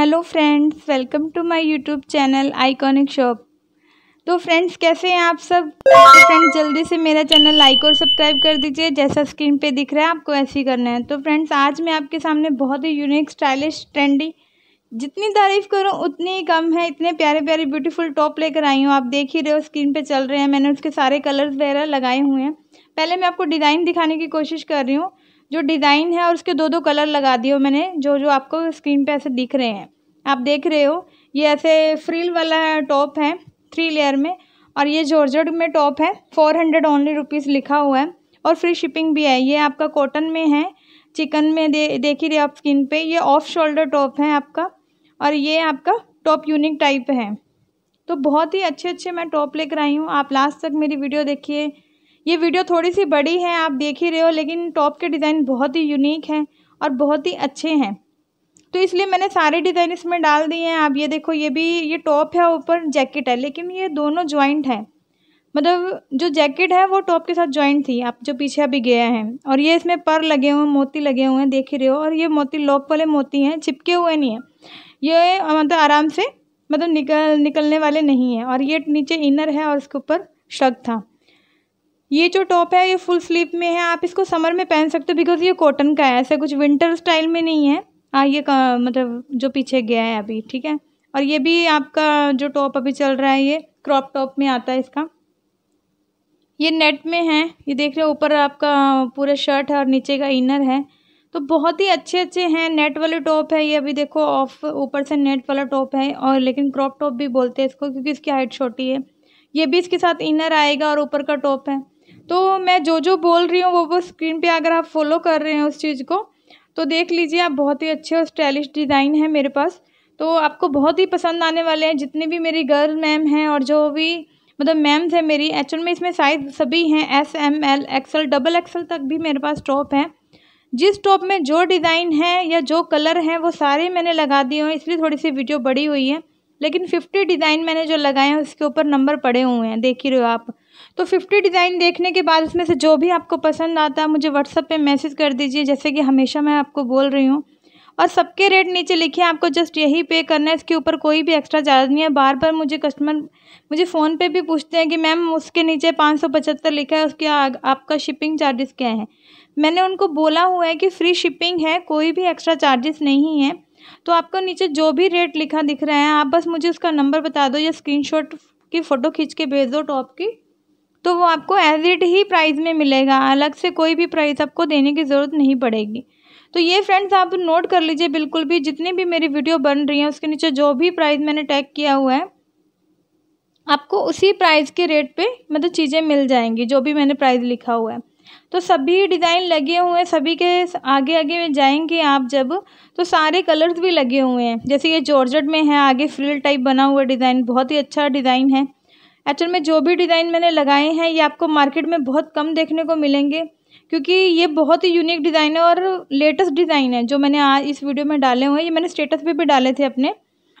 hello friends welcome to my YouTube channel iconic shop तो friends कैसे हैं आप सब फ्रेंड्स तो जल्दी से मेरा चैनल लाइक और सब्सक्राइब कर दीजिए जैसा स्क्रीन पे दिख रहा है आपको ऐसे ही करना है तो फ्रेंड्स आज मैं आपके सामने बहुत ही यूनिक स्टाइलिश ट्रेंडी जितनी तारीफ़ करूँ उतनी ही कम है इतने प्यारे प्यारे ब्यूटीफुल टॉप लेकर आई हूँ आप देख ही रहे हो स्क्रीन पर चल रहे हैं मैंने उसके सारे कलर्स वगैरह लगाए हुए हैं पहले मैं आपको डिज़ाइन दिखाने की कोशिश कर रही हूँ जो डिज़ाइन है और उसके दो दो कलर लगा दिए मैंने जो जो आपको स्क्रीन पे ऐसे दिख रहे हैं आप देख रहे हो ये ऐसे फ्रील वाला टॉप है थ्री लेयर में और ये जॉर्जट में टॉप है फोर हंड्रेड ओनली रुपीज़ लिखा हुआ है और फ्री शिपिंग भी है ये आपका कॉटन में है चिकन में दे देख ही रहे आप स्किन पर ये ऑफ शोल्डर टॉप है आपका और ये आपका टॉप यूनिक टाइप है तो बहुत ही अच्छे अच्छे मैं टॉप लेकर आई हूँ आप लास्ट तक मेरी वीडियो देखिए ये वीडियो थोड़ी सी बड़ी है आप देख ही रहे हो लेकिन टॉप के डिज़ाइन बहुत ही यूनिक हैं और बहुत ही अच्छे हैं तो इसलिए मैंने सारे डिज़ाइन इसमें डाल दिए हैं आप ये देखो ये भी ये टॉप है ऊपर जैकेट है लेकिन ये दोनों ज्वाइंट है मतलब जो जैकेट है वो टॉप के साथ जॉइंट थी आप जो पीछे अभी गया है और ये इसमें पर लगे हुए हैं मोती लगे हुए हैं देख ही रहे हो और ये मोती लॉक वाले मोती हैं चिपके हुए नहीं हैं ये मतलब आराम से मतलब निकल निकलने वाले नहीं हैं और ये नीचे इनर है और इसके ऊपर शक था ये जो टॉप है ये फुल स्लीव में है आप इसको समर में पहन सकते हो बिकॉज ये कॉटन का है ऐसा कुछ विंटर स्टाइल में नहीं है आ हाँ, ये का, मतलब जो पीछे गया है अभी ठीक है और ये भी आपका जो टॉप अभी चल रहा है ये क्रॉप टॉप में आता है इसका ये नेट में है ये देख रहे हो ऊपर आपका पूरा शर्ट है और नीचे का इनर है तो बहुत ही अच्छे अच्छे हैं नेट वाले टॉप है ये अभी देखो ऑफ ऊपर से नेट वाला टॉप है और लेकिन क्रॉप टॉप भी बोलते हैं इसको क्योंकि इसकी हाइट छोटी है ये भी इसके साथ इनर आएगा और ऊपर का टॉप है तो मैं जो जो बोल रही हूँ वो वो स्क्रीन पे अगर आप फॉलो कर रहे हैं उस चीज़ को तो देख लीजिए आप बहुत ही अच्छे और स्टाइलिश डिज़ाइन है मेरे पास तो आपको बहुत ही पसंद आने वाले हैं जितनी भी मेरी गर्ल मैम हैं और जो भी मतलब मैम्स हैं मेरी एक्चुअल में इसमें साइज़ सभी हैं S M L XL double XL तक भी मेरे पास टॉप हैं जिस टॉप में जो डिज़ाइन है या जो कलर हैं वो सारे मैंने लगा दिए हैं इसलिए थोड़ी सी वीडियो बड़ी हुई है लेकिन फिफ्टी डिज़ाइन मैंने जो लगाए हैं उसके ऊपर नंबर पड़े हुए हैं देख ही रहे हो आप तो फिफ्टी डिज़ाइन देखने के बाद उसमें से जो भी आपको पसंद आता है मुझे व्हाट्सअप पे मैसेज कर दीजिए जैसे कि हमेशा मैं आपको बोल रही हूँ और सबके रेट नीचे लिखे आपको जस्ट यही पे करना है इसके ऊपर कोई भी एक्स्ट्रा चार्ज नहीं है बार बार मुझे कस्टमर मुझे फ़ोन पे भी पूछते हैं कि मैम उसके नीचे पाँच सौ पचहत्तर लिखा है उसके आग, आपका शिपिंग चार्जेस क्या है मैंने उनको बोला हुआ है कि फ्री शिपिंग है कोई भी एक्स्ट्रा चार्जेस नहीं है तो आपको नीचे जो भी रेट लिखा दिख रहा है आप बस मुझे उसका नंबर बता दो या स्क्रीनशॉट की फ़ोटो खींच के भेज दो टॉप की तो वो आपको एज इट ही प्राइस में मिलेगा अलग से कोई भी प्राइस आपको देने की ज़रूरत नहीं पड़ेगी तो ये फ्रेंड्स आप नोट कर लीजिए बिल्कुल भी जितनी भी मेरी वीडियो बन रही है उसके नीचे जो भी प्राइस मैंने टैग किया हुआ है आपको उसी प्राइस के रेट पे मतलब चीज़ें मिल जाएंगी जो भी मैंने प्राइस लिखा हुआ है तो सभी डिज़ाइन लगे हुए हैं सभी के आगे आगे जाएंगे आप जब तो सारे कलर्स भी लगे हुए हैं जैसे ये जॉर्जट में है आगे फ्रिल टाइप बना हुआ डिज़ाइन बहुत ही अच्छा डिज़ाइन है एक्चुअल में जो भी डिज़ाइन मैंने लगाए हैं ये आपको मार्केट में बहुत कम देखने को मिलेंगे क्योंकि ये बहुत ही यूनिक डिज़ाइन है और लेटेस्ट डिज़ाइन है जो मैंने आज इस वीडियो में डाले हुए हैं ये मैंने स्टेटस पे भी डाले थे अपने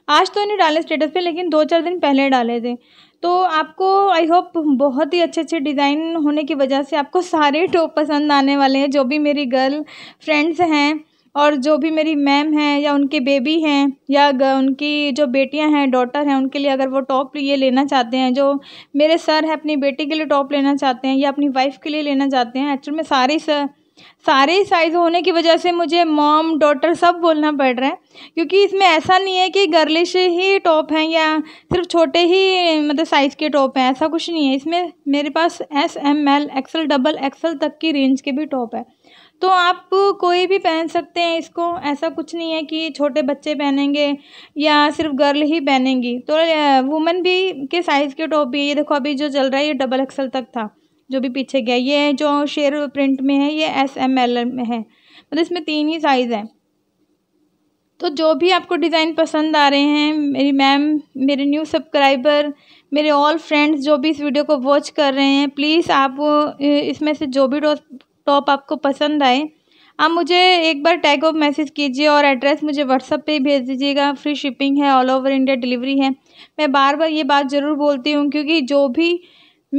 आज तो नहीं डाले स्टेटस पे लेकिन दो चार दिन पहले डाले थे तो आपको आई होप बहुत ही अच्छे अच्छे डिज़ाइन होने की वजह से आपको सारे टॉप पसंद आने वाले हैं जो भी मेरी गर्ल फ्रेंड्स हैं और जो भी मेरी मैम हैं या उनके बेबी हैं या उनकी जो बेटियां हैं डॉटर हैं उनके लिए अगर वो टॉप ये लेना चाहते हैं जो मेरे सर हैं अपनी बेटी के लिए टॉप लेना चाहते हैं या अपनी वाइफ के लिए लेना चाहते हैं एक्चुअल में सारे सर सारे साइज़ होने की वजह से मुझे मॉम डॉटर सब बोलना पड़ रहा है क्योंकि इसमें ऐसा नहीं है कि गर्लिश ही टॉप हैं या सिर्फ छोटे ही मतलब साइज़ के टॉप हैं ऐसा कुछ नहीं है इसमें मेरे पास S M L XL double XL तक की रेंज के भी टॉप है तो आप कोई भी पहन सकते हैं इसको ऐसा कुछ नहीं है कि छोटे बच्चे पहनेंगे या सिर्फ गर्ल ही पहनेंगी तो वुमेन भी के साइज़ के टॉप भी ये देखो अभी जो चल रहा है ये डबल एक्सल तक था जो भी पीछे गया ये जो शेर प्रिंट में है ये एस एम एल में है मतलब इसमें तीन ही साइज़ है तो जो भी आपको डिज़ाइन पसंद आ रहे हैं मेरी मैम मेरे न्यू सब्सक्राइबर मेरे ऑल फ्रेंड्स जो भी इस वीडियो को वॉच कर रहे हैं प्लीज़ आप इसमें से जो भी टॉप आपको पसंद आए आप मुझे एक बार टैग ऑफ मैसेज कीजिए और एड्रेस मुझे व्हाट्सअप पे ही भेज दीजिएगा फ्री शिपिंग है ऑल ओवर इंडिया डिलीवरी है मैं बार बार ये बात ज़रूर बोलती हूँ क्योंकि जो भी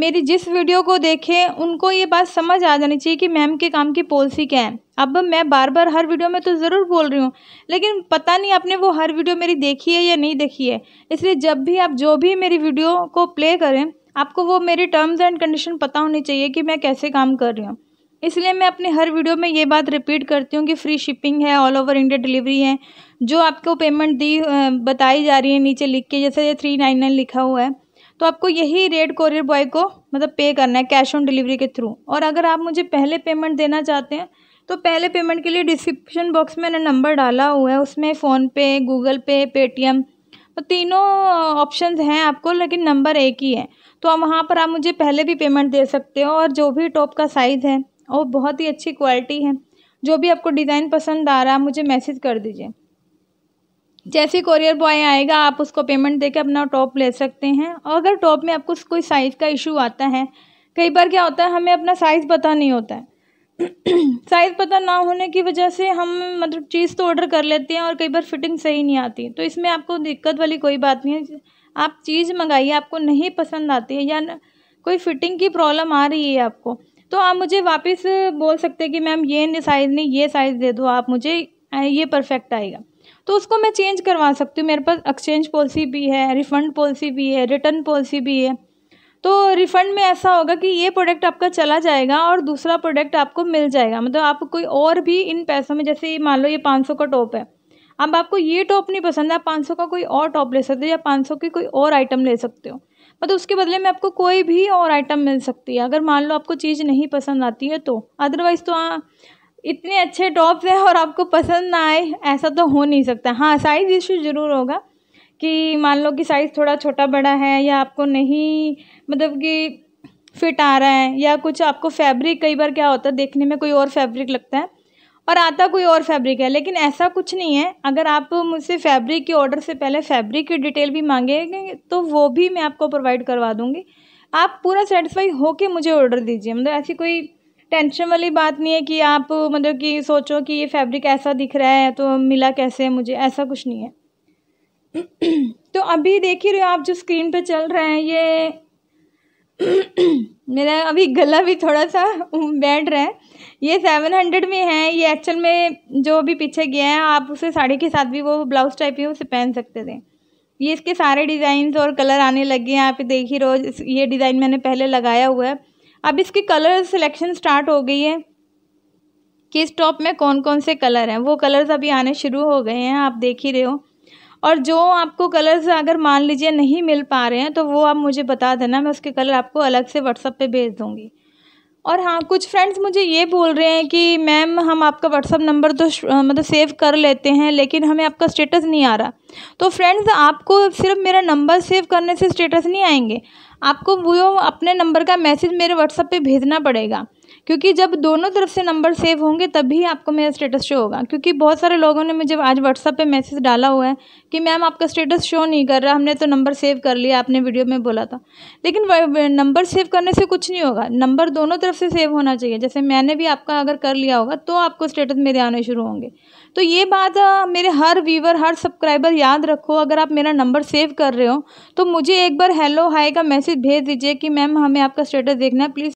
मेरी जिस वीडियो को देखें उनको ये बात समझ आ जानी चाहिए कि मैम के काम की पॉलिसी क्या है अब मैं बार बार हर वीडियो में तो ज़रूर बोल रही हूँ लेकिन पता नहीं आपने वो हर वीडियो मेरी देखी है या नहीं देखी है इसलिए जब भी आप जो भी मेरी वीडियो को प्ले करें आपको वो मेरी टर्म्स एंड कंडीशन पता होनी चाहिए कि मैं कैसे काम कर रही हूँ इसलिए मैं अपने हर वीडियो में ये बात रिपीट करती हूँ कि फ्री शिपिंग है ऑल ओवर इंडिया डिलीवरी है जो आपको पेमेंट दी बताई जा रही है नीचे लिख के जैसे ये थ्री नाइन नाइन लिखा हुआ है तो आपको यही रेड कोरियर बॉय को मतलब पे करना है कैश ऑन डिलीवरी के थ्रू और अगर आप मुझे पहले पेमेंट देना चाहते हैं तो पहले पेमेंट के लिए डिस्क्रिप्शन बॉक्स में मैंने नंबर डाला हुआ है उसमें फ़ोनपे गूगल पे पेटीएम तो तीनों ऑप्शंस हैं आपको लेकिन नंबर एक ही है तो वहाँ पर आप मुझे पहले भी पेमेंट दे सकते हो और जो भी टॉप का साइज़ है और बहुत ही अच्छी क्वालिटी है जो भी आपको डिज़ाइन पसंद आ रहा है मुझे मैसेज कर दीजिए जैसे कोरियर बॉय आएगा आप उसको पेमेंट देकर अपना टॉप ले सकते हैं और अगर टॉप में आपको कोई साइज़ का इशू आता है कई बार क्या होता है हमें अपना साइज़ पता नहीं होता है साइज़ पता ना होने की वजह से हम मतलब चीज़ तो ऑर्डर कर लेते हैं और कई बार फिटिंग सही नहीं आती तो इसमें आपको दिक्कत वाली कोई बात नहीं है आप चीज़ मंगाइए आपको नहीं पसंद आती है या कोई फिटिंग की प्रॉब्लम आ रही है आपको तो आप मुझे वापस बोल सकते हैं कि मैम ये साइज़ नहीं ये साइज़ दे दो आप मुझे ये परफेक्ट आएगा तो उसको मैं चेंज करवा सकती हूँ मेरे पास एक्सचेंज पॉलिसी भी है रिफ़ंड पॉलिसी भी है रिटर्न पॉलिसी भी है तो रिफ़ंड में ऐसा होगा कि ये प्रोडक्ट आपका चला जाएगा और दूसरा प्रोडक्ट आपको मिल जाएगा मतलब आप कोई और भी इन पैसों में जैसे मान लो ये पाँच सौ का टॉप है अब आपको ये टॉप नहीं पसंद है आप पाँच सौ का कोई और टॉप ले सकते हो या पाँच सौ की कोई और आइटम ले सकते हो मतलब उसके बदले में आपको कोई भी और आइटम मिल सकती है अगर मान लो आपको चीज़ नहीं पसंद आती है तो अदरवाइज़ तो हाँ इतने अच्छे टॉप्स हैं और आपको पसंद ना आए ऐसा तो हो नहीं सकता हाँ साइज़ इशू ज़रूर होगा कि मान लो कि साइज़ थोड़ा छोटा बड़ा है या आपको नहीं मतलब कि फिट आ रहा है या कुछ आपको फैब्रिक कई बार क्या होता है देखने में कोई और फैब्रिक लगता है और आता कोई और फैब्रिक है लेकिन ऐसा कुछ नहीं है अगर आप मुझसे फैब्रिक के ऑर्डर से पहले फैब्रिक की डिटेल भी मांगेंगे तो वो भी मैं आपको प्रोवाइड करवा दूँगी आप पूरा सेटिस्फाई होके मुझे ऑर्डर दीजिए मतलब ऐसी कोई टेंशन वाली बात नहीं है कि आप मतलब कि सोचो कि ये फैब्रिक ऐसा दिख रहा है तो मिला कैसे है मुझे ऐसा कुछ नहीं है तो अभी देख ही रहे हो आप जो स्क्रीन पे चल रहे हैं ये मेरा अभी गला भी थोड़ा सा बैठ रहा है ये सेवन हंड्रेड में है ये एक्चुअल में जो अभी पीछे गया है आप उसे साड़ी के साथ भी वो ब्लाउज टाइप ही उसे पहन सकते थे ये इसके सारे डिज़ाइंस और कलर आने लगे हैं आप देख ही रोज ये डिज़ाइन मैंने पहले लगाया हुआ है अब इसकी कलर सिलेक्शन स्टार्ट हो गई है कि इस टॉप में कौन कौन से कलर हैं वो कलर्स अभी आने शुरू हो गए हैं आप देख ही रहे हो और जो आपको कलर्स अगर मान लीजिए नहीं मिल पा रहे हैं तो वो आप मुझे बता देना मैं उसके कलर आपको अलग से व्हाट्सअप पे भेज दूँगी और हाँ कुछ फ्रेंड्स मुझे ये बोल रहे हैं कि मैम हम आपका व्हाट्सअप नंबर तो मतलब सेव कर लेते हैं लेकिन हमें आपका स्टेटस नहीं आ रहा तो फ्रेंड्स आपको सिर्फ मेरा नंबर सेव करने से स्टेटस नहीं आएंगे आपको वो अपने नंबर का मैसेज मेरे व्हाट्सअप पे भेजना पड़ेगा क्योंकि जब दोनों तरफ से नंबर सेव होंगे तभी आपको मेरा स्टेटस शो होगा क्योंकि बहुत सारे लोगों ने मुझे आज व्हाट्सअप पे मैसेज डाला हुआ है कि मैम आपका स्टेटस शो नहीं कर रहा हमने तो नंबर सेव कर लिया आपने वीडियो में बोला था लेकिन नंबर सेव करने से कुछ नहीं होगा नंबर दोनों तरफ से सेव होना चाहिए जैसे मैंने भी आपका अगर कर लिया होगा तो आपको स्टेटस मेरे आने शुरू होंगे तो ये बात मेरे हर व्यूवर हर सब्सक्राइबर याद रखो अगर आप मेरा नंबर सेव कर रहे हो तो मुझे एक बार हेलो हाई का मैसेज भेज दीजिए कि मैम हमें आपका स्टेटस देखना है प्लीज़